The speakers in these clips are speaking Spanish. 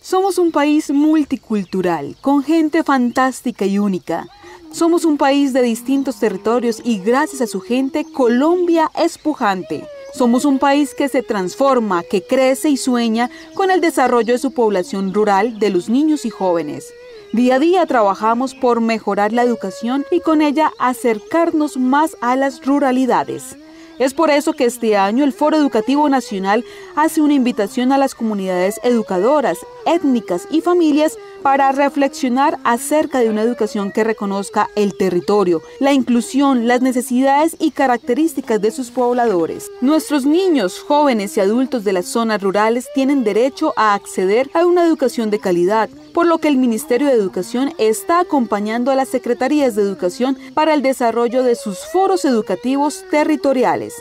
Somos un país multicultural, con gente fantástica y única. Somos un país de distintos territorios y gracias a su gente, Colombia es pujante. Somos un país que se transforma, que crece y sueña con el desarrollo de su población rural, de los niños y jóvenes. Día a día trabajamos por mejorar la educación y con ella acercarnos más a las ruralidades. Es por eso que este año el Foro Educativo Nacional hace una invitación a las comunidades educadoras, étnicas y familias para reflexionar acerca de una educación que reconozca el territorio, la inclusión, las necesidades y características de sus pobladores. Nuestros niños, jóvenes y adultos de las zonas rurales tienen derecho a acceder a una educación de calidad por lo que el Ministerio de Educación está acompañando a las Secretarías de Educación para el desarrollo de sus foros educativos territoriales.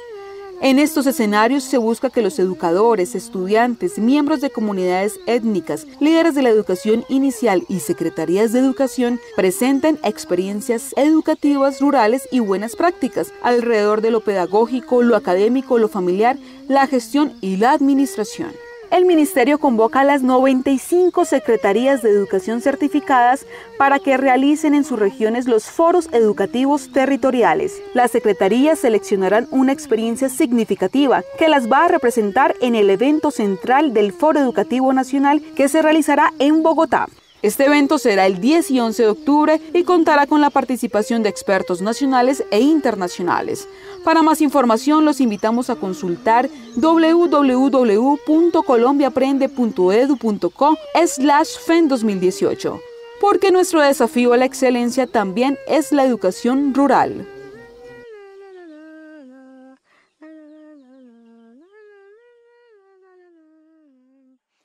En estos escenarios se busca que los educadores, estudiantes, miembros de comunidades étnicas, líderes de la educación inicial y secretarías de educación presenten experiencias educativas rurales y buenas prácticas alrededor de lo pedagógico, lo académico, lo familiar, la gestión y la administración. El ministerio convoca a las 95 secretarías de educación certificadas para que realicen en sus regiones los foros educativos territoriales. Las secretarías seleccionarán una experiencia significativa que las va a representar en el evento central del Foro Educativo Nacional que se realizará en Bogotá. Este evento será el 10 y 11 de octubre y contará con la participación de expertos nacionales e internacionales. Para más información los invitamos a consultar www.colombiaprende.edu.co slash FEN 2018, porque nuestro desafío a la excelencia también es la educación rural.